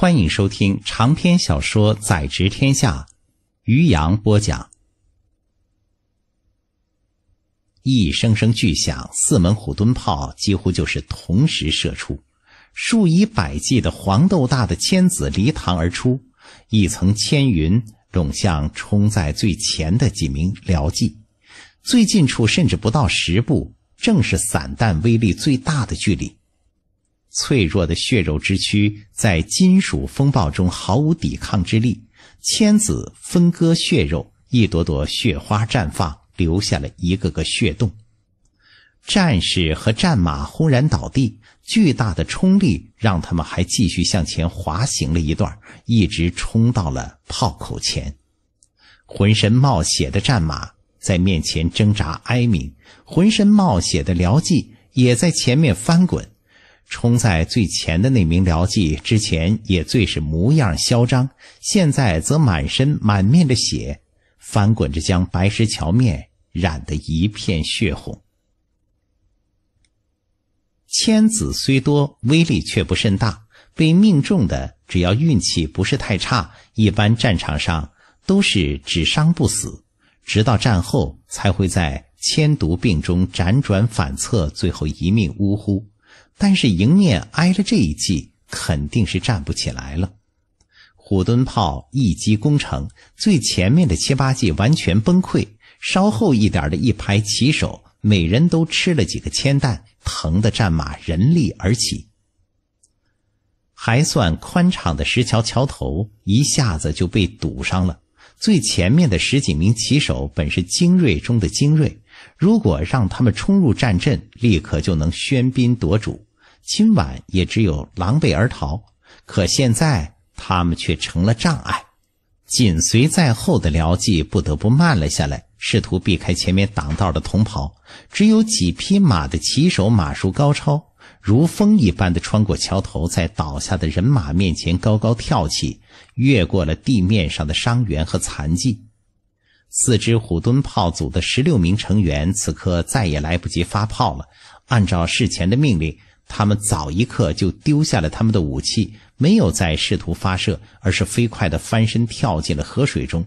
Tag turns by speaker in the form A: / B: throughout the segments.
A: 欢迎收听长篇小说《宰执天下》，于洋播讲。一声声巨响，四门虎蹲炮几乎就是同时射出，数以百计的黄豆大的铅子离膛而出，一层铅云拢向冲在最前的几名僚机。最近处甚至不到十步，正是散弹威力最大的距离。脆弱的血肉之躯在金属风暴中毫无抵抗之力，千子分割血肉，一朵朵血花绽放，留下了一个个血洞。战士和战马轰然倒地，巨大的冲力让他们还继续向前滑行了一段，一直冲到了炮口前。浑身冒血的战马在面前挣扎哀鸣，浑身冒血的辽蓟也在前面翻滚。冲在最前的那名僚机之前也最是模样嚣张，现在则满身满面的血，翻滚着将白石桥面染得一片血红。千子虽多，威力却不甚大。被命中的只要运气不是太差，一般战场上都是只伤不死，直到战后才会在千毒病中辗转反侧，最后一命呜呼。但是迎面挨了这一击，肯定是站不起来了。虎蹲炮一击攻城，最前面的七八记完全崩溃，稍后一点的一排骑手每人都吃了几个铅弹，疼得战马人力而起。还算宽敞的石桥桥头一下子就被堵上了。最前面的十几名骑手本是精锐中的精锐，如果让他们冲入战阵，立刻就能喧宾夺主。今晚也只有狼狈而逃，可现在他们却成了障碍。紧随在后的辽骑不得不慢了下来，试图避开前面挡道的铜袍。只有几匹马的骑手马术高超，如风一般的穿过桥头，在倒下的人马面前高高跳起，越过了地面上的伤员和残疾。四支虎蹲炮组的十六名成员此刻再也来不及发炮了，按照事前的命令。他们早一刻就丢下了他们的武器，没有再试图发射，而是飞快地翻身跳进了河水中。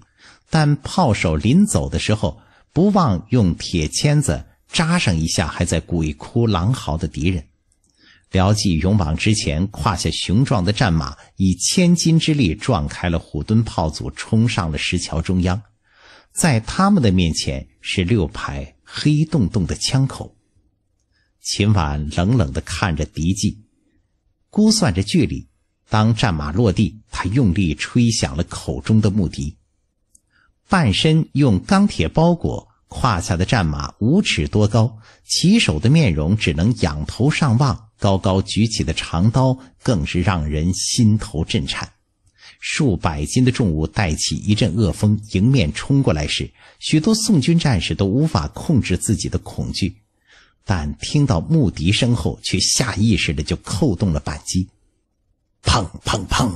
A: 但炮手临走的时候，不忘用铁签子扎上一下还在鬼哭狼嚎的敌人。辽骑勇往直前，胯下雄壮的战马以千斤之力撞开了虎蹲炮组，冲上了石桥中央。在他们的面前是六排黑洞洞的枪口。秦婉冷冷地看着敌骑，估算着距离。当战马落地，他用力吹响了口中的木笛。半身用钢铁包裹，胯下的战马五尺多高，骑手的面容只能仰头上望。高高举起的长刀更是让人心头震颤。数百斤的重物带起一阵恶风，迎面冲过来时，许多宋军战士都无法控制自己的恐惧。但听到木笛声后，却下意识的就扣动了扳机，砰砰砰！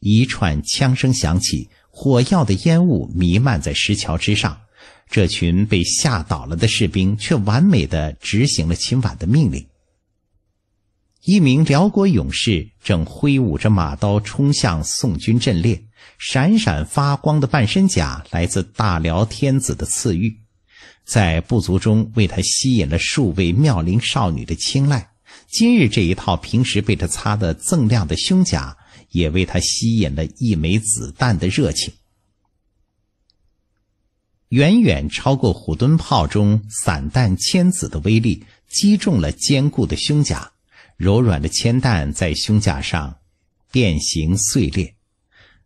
A: 一串枪声响起，火药的烟雾弥漫在石桥之上。这群被吓倒了的士兵，却完美的执行了秦婉的命令。一名辽国勇士正挥舞着马刀冲向宋军阵列，闪闪发光的半身甲来自大辽天子的赐予。在部族中，为他吸引了数位妙龄少女的青睐。今日这一套平时被他擦得锃亮的胸甲，也为他吸引了一枚子弹的热情，远远超过虎蹲炮中散弹千子的威力，击中了坚固的胸甲。柔软的铅弹在胸甲上变形碎裂，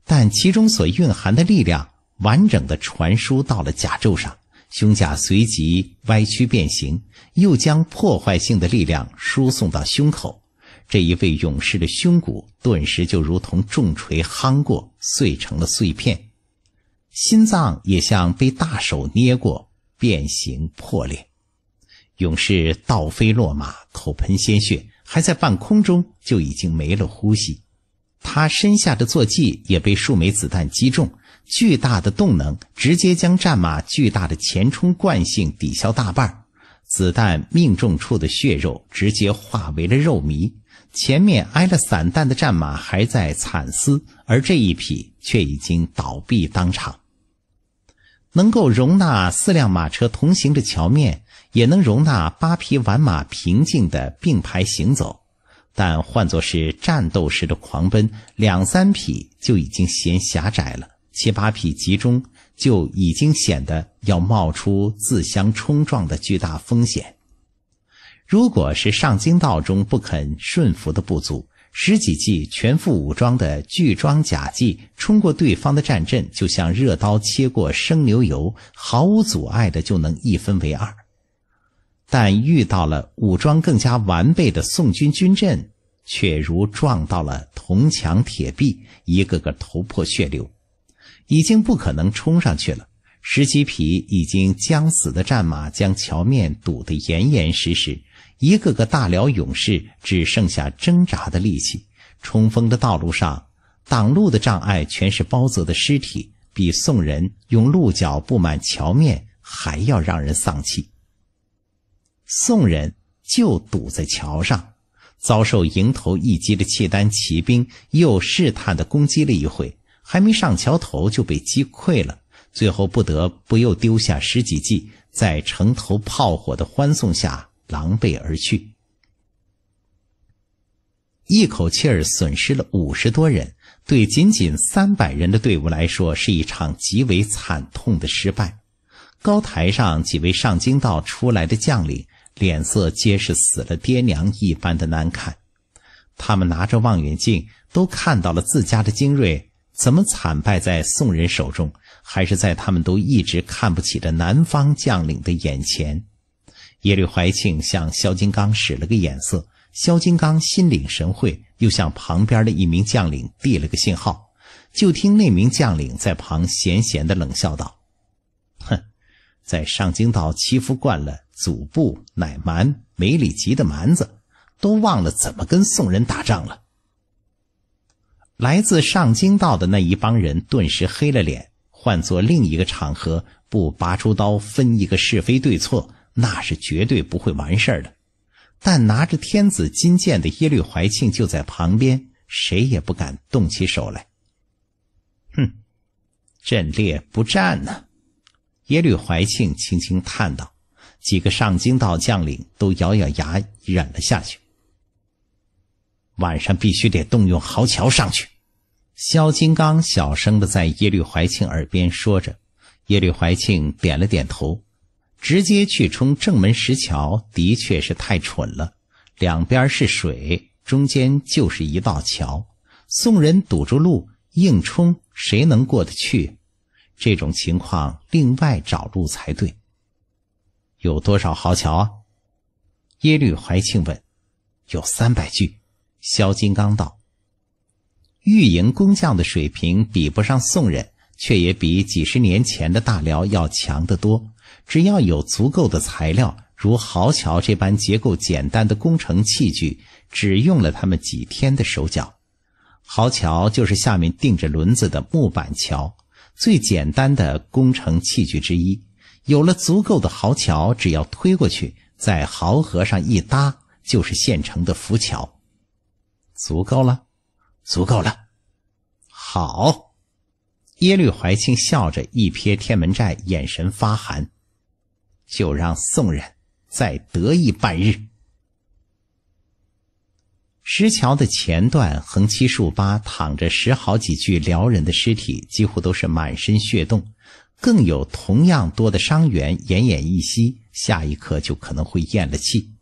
A: 但其中所蕴含的力量完整的传输到了甲胄上。胸甲随即歪曲变形，又将破坏性的力量输送到胸口。这一位勇士的胸骨顿时就如同重锤夯过，碎成了碎片；心脏也像被大手捏过，变形破裂。勇士倒飞落马，口喷鲜血，还在半空中就已经没了呼吸。他身下的坐骑也被数枚子弹击中。巨大的动能直接将战马巨大的前冲惯性抵消大半，子弹命中处的血肉直接化为了肉糜。前面挨了散弹的战马还在惨嘶，而这一匹却已经倒闭当场。能够容纳四辆马车同行的桥面，也能容纳八匹完马平静的并排行走，但换作是战斗时的狂奔，两三匹就已经嫌狭窄了。七八匹集中就已经显得要冒出自相冲撞的巨大风险。如果是上京道中不肯顺服的部族，十几骑全副武装的巨装甲骑冲过对方的战阵，就像热刀切过生牛油，毫无阻碍的就能一分为二；但遇到了武装更加完备的宋军军阵，却如撞到了铜墙铁壁，一个个头破血流。已经不可能冲上去了。十几匹已经将死的战马将桥面堵得严严实实，一个个大辽勇士只剩下挣扎的力气。冲锋的道路上，挡路的障碍全是包泽的尸体，比宋人用鹿角布满桥面还要让人丧气。宋人就堵在桥上，遭受迎头一击的契丹骑兵又试探的攻击了一回。还没上桥头就被击溃了，最后不得不又丢下十几骑，在城头炮火的欢送下狼狈而去。一口气儿损失了五十多人，对仅仅三百人的队伍来说，是一场极为惨痛的失败。高台上几位上京道出来的将领，脸色皆是死了爹娘一般的难看。他们拿着望远镜，都看到了自家的精锐。怎么惨败在宋人手中，还是在他们都一直看不起的南方将领的眼前？耶律怀庆向萧金刚使了个眼色，萧金刚心领神会，又向旁边的一名将领递了个信号。就听那名将领在旁闲闲的冷笑道：“哼，在上京道欺负惯了祖部乃蛮梅里吉的蛮子，都忘了怎么跟宋人打仗了。”来自上京道的那一帮人顿时黑了脸。换做另一个场合，不拔出刀分一个是非对错，那是绝对不会完事儿的。但拿着天子金剑的耶律怀庆就在旁边，谁也不敢动起手来。哼，阵列不战呢。耶律怀庆轻轻叹道：“几个上京道将领都咬咬牙忍了下去。”晚上必须得动用豪桥上去。萧金刚小声的在耶律怀庆耳边说着，耶律怀庆点了点头。直接去冲正门石桥的确是太蠢了。两边是水，中间就是一道桥，宋人堵住路，硬冲，谁能过得去？这种情况，另外找路才对。有多少豪桥啊？耶律怀庆问。有三百具。萧金刚道：“御营工匠的水平比不上宋人，却也比几十年前的大辽要强得多。只要有足够的材料，如豪桥这般结构简单的工程器具，只用了他们几天的手脚。豪桥就是下面钉着轮子的木板桥，最简单的工程器具之一。有了足够的豪桥，只要推过去，在濠河上一搭，就是现成的浮桥。”足够了，足够了，好。耶律怀庆笑着一瞥天门寨，眼神发寒，就让宋人再得意半日。石桥的前段横七竖八躺着十好几具辽人的尸体，几乎都是满身血洞，更有同样多的伤员奄奄一息，下一刻就可能会咽了气。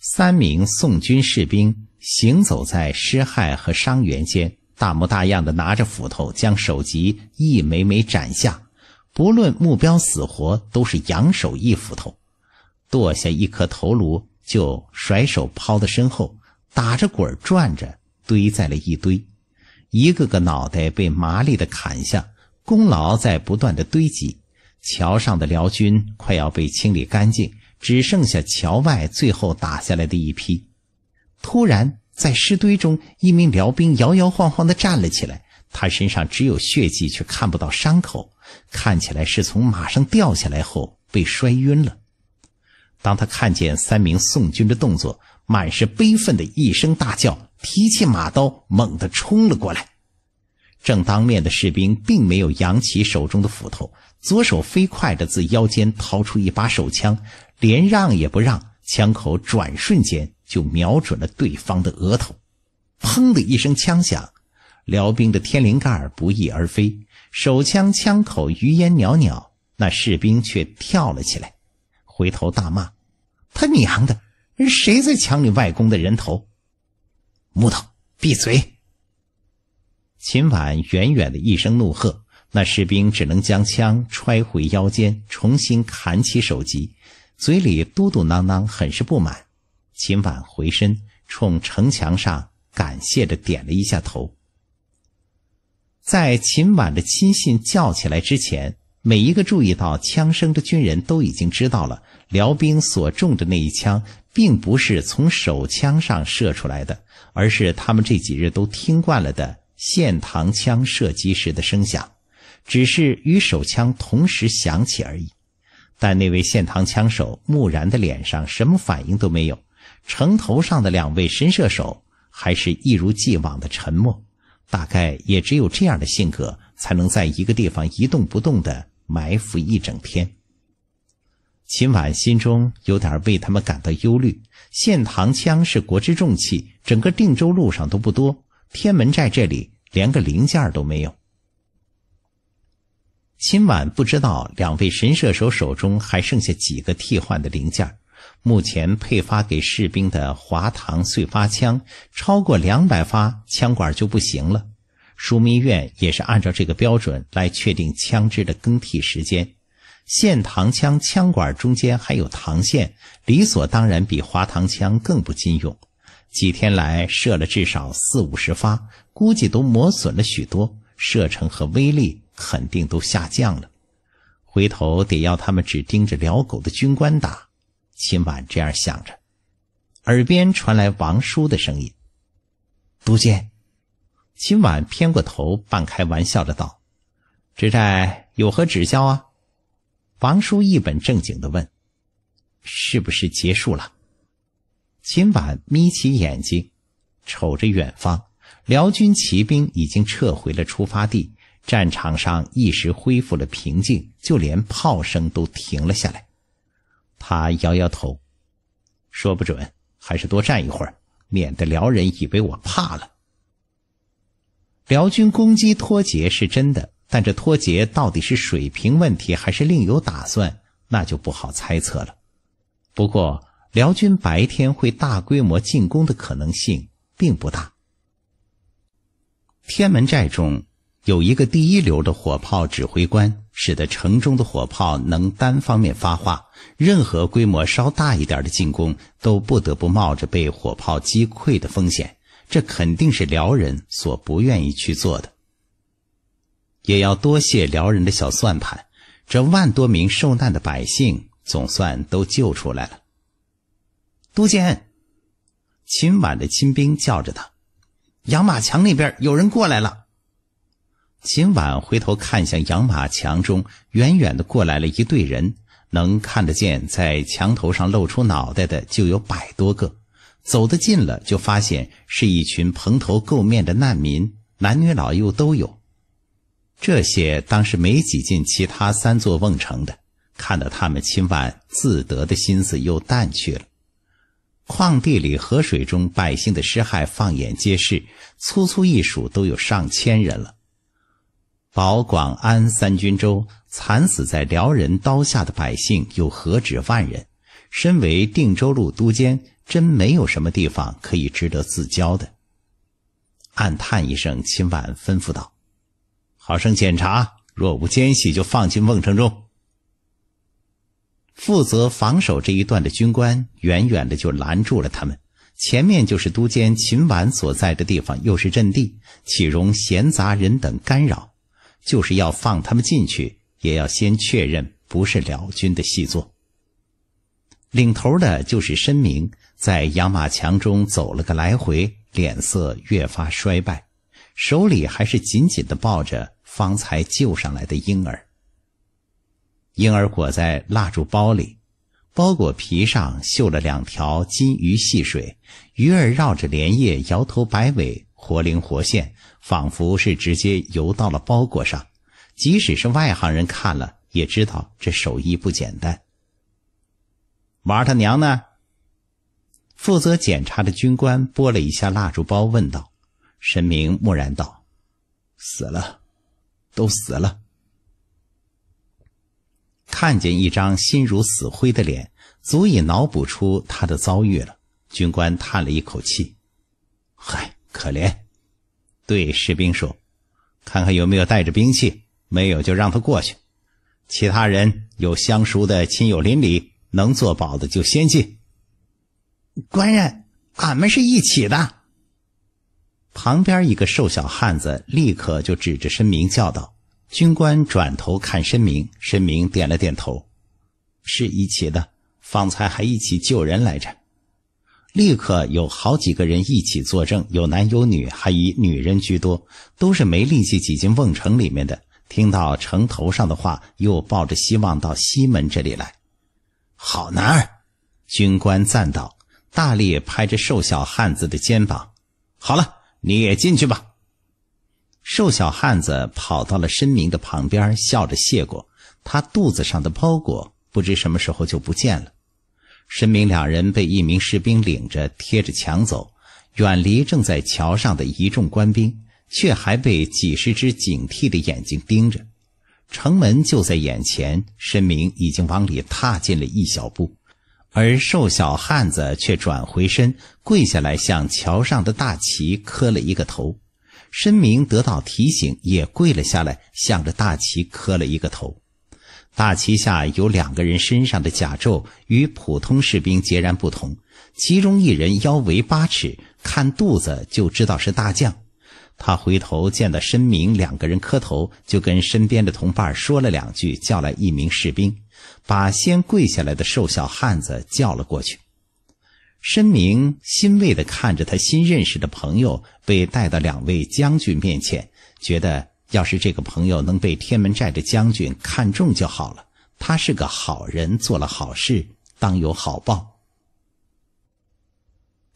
A: 三名宋军士兵。行走在尸骸和伤员间，大模大样的拿着斧头，将首级一枚枚斩下，不论目标死活，都是扬手一斧头，剁下一颗头颅就甩手抛在身后，打着滚转着堆在了一堆，一个个脑袋被麻利的砍下，功劳在不断的堆积。桥上的辽军快要被清理干净，只剩下桥外最后打下来的一批。突然，在尸堆中，一名辽兵摇摇晃晃地站了起来。他身上只有血迹，却看不到伤口，看起来是从马上掉下来后被摔晕了。当他看见三名宋军的动作，满是悲愤的一声大叫，提起马刀猛地冲了过来。正当面的士兵并没有扬起手中的斧头，左手飞快地自腰间掏出一把手枪，连让也不让，枪口转瞬间。就瞄准了对方的额头，砰的一声枪响，辽兵的天灵盖不翼而飞，手枪枪口余烟袅袅，那士兵却跳了起来，回头大骂：“他娘的，谁在抢你外公的人头？”木头，闭嘴！秦婉远远的一声怒喝，那士兵只能将枪揣回腰间，重新砍起手级，嘴里嘟嘟囔囔，很是不满。秦婉回身冲城墙上感谢的点了一下头。在秦婉的亲信叫起来之前，每一个注意到枪声的军人都已经知道了，辽兵所中的那一枪，并不是从手枪上射出来的，而是他们这几日都听惯了的线膛枪射击时的声响，只是与手枪同时响起而已。但那位线膛枪手木然的脸上什么反应都没有。城头上的两位神射手还是一如既往的沉默，大概也只有这样的性格，才能在一个地方一动不动的埋伏一整天。秦婉心中有点为他们感到忧虑。现膛枪是国之重器，整个定州路上都不多，天门寨这里连个零件都没有。秦婉不知道两位神射手手中还剩下几个替换的零件。目前配发给士兵的滑膛碎发枪，超过两百发枪管就不行了。枢密院也是按照这个标准来确定枪支的更替时间。现膛枪枪管中间还有膛线，理所当然比滑膛枪更不禁用。几天来射了至少四五十发，估计都磨损了许多，射程和威力肯定都下降了。回头得要他们只盯着撩狗的军官打。秦晚这样想着，耳边传来王叔的声音：“不见。”秦晚偏过头，半开玩笑的道：“侄在有何指教啊？”王叔一本正经的问：“是不是结束了？”秦晚眯起眼睛，瞅着远方，辽军骑兵已经撤回了出发地，战场上一时恢复了平静，就连炮声都停了下来。他摇摇头，说：“不准，还是多站一会儿，免得辽人以为我怕了。”辽军攻击脱节是真的，但这脱节到底是水平问题，还是另有打算，那就不好猜测了。不过，辽军白天会大规模进攻的可能性并不大。天门寨中有一个第一流的火炮指挥官。使得城中的火炮能单方面发话，任何规模稍大一点的进攻都不得不冒着被火炮击溃的风险，这肯定是辽人所不愿意去做的。也要多谢辽人的小算盘，这万多名受难的百姓总算都救出来了。都监，秦晚的亲兵叫着他，养马墙那边有人过来了。秦晚回头看向养马墙中，远远的过来了一队人，能看得见在墙头上露出脑袋的就有百多个。走得近了，就发现是一群蓬头垢面的难民，男女老幼都有。这些当时没挤进其他三座瓮城的，看到他们，秦晚自得的心思又淡去了。旷地里、河水中，百姓的尸骸放眼皆是，粗粗一数，都有上千人了。保广安三军州惨死在辽人刀下的百姓又何止万人？身为定州路都监，真没有什么地方可以值得自骄的。暗叹一声，秦婉吩咐道：“好生检查，若无奸细，就放进瓮城中。”负责防守这一段的军官远远的就拦住了他们。前面就是都监秦婉所在的地方，又是阵地，岂容闲杂人等干扰？就是要放他们进去，也要先确认不是辽军的细作。领头的就是申明，在养马墙中走了个来回，脸色越发衰败，手里还是紧紧地抱着方才救上来的婴儿。婴儿裹在蜡烛包里，包裹皮上绣了两条金鱼戏水，鱼儿绕着莲叶摇头摆尾。活灵活现，仿佛是直接游到了包裹上。即使是外行人看了，也知道这手艺不简单。娃他娘呢？负责检查的军官拨了一下蜡烛包，问道：“申明，木然道，死了，都死了。”看见一张心如死灰的脸，足以脑补出他的遭遇了。军官叹了一口气。可怜，对士兵说：“看看有没有带着兵器，没有就让他过去。其他人有相熟的亲友邻里，能做保的就先进。”官人，俺们是一起的。旁边一个瘦小汉子立刻就指着申明叫道：“军官！”转头看申明，申明点了点头：“是一起的，方才还一起救人来着。”立刻有好几个人一起作证，有男有女，还以女人居多，都是没力气挤进瓮城里面的。听到城头上的话，又抱着希望到西门这里来。好男儿，军官赞道，大力拍着瘦小汉子的肩膀：“好了，你也进去吧。”瘦小汉子跑到了申明的旁边，笑着谢过他肚子上的包裹，不知什么时候就不见了。申明两人被一名士兵领着贴着墙走，远离正在桥上的一众官兵，却还被几十只警惕的眼睛盯着。城门就在眼前，申明已经往里踏进了一小步，而瘦小汉子却转回身跪下来向桥上的大旗磕了一个头。申明得到提醒，也跪了下来，向着大旗磕了一个头。大旗下有两个人身上的甲胄与普通士兵截然不同，其中一人腰围八尺，看肚子就知道是大将。他回头见到申明两个人磕头，就跟身边的同伴说了两句，叫来一名士兵，把先跪下来的瘦小汉子叫了过去。申明欣慰的看着他新认识的朋友被带到两位将军面前，觉得。要是这个朋友能被天门寨的将军看中就好了，他是个好人，做了好事，当有好报。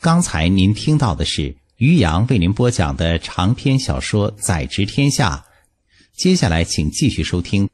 A: 刚才您听到的是于洋为您播讲的长篇小说《宰执天下》，接下来请继续收听。